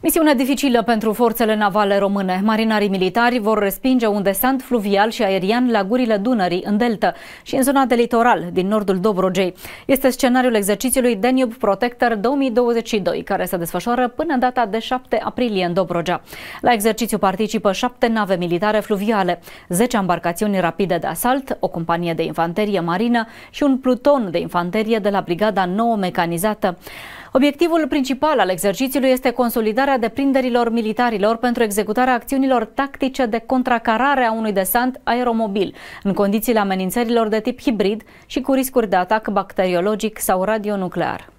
Misiune dificilă pentru forțele navale române. Marinarii militari vor respinge un desant fluvial și aerian la gurile Dunării, în delta și în zona de litoral, din nordul Dobrogei. Este scenariul exercițiului Danube Protector 2022, care se desfășoară până data de 7 aprilie în Dobrogea. La exercițiu participă șapte nave militare fluviale, 10 embarcațiuni rapide de asalt, o companie de infanterie marină și un pluton de infanterie de la Brigada 9 mecanizată. Obiectivul principal al exercițiului este consolidarea deprinderilor militarilor pentru executarea acțiunilor tactice de contracarare a unui desant aeromobil, în condițiile amenințărilor de tip hibrid și cu riscuri de atac bacteriologic sau radionuclear.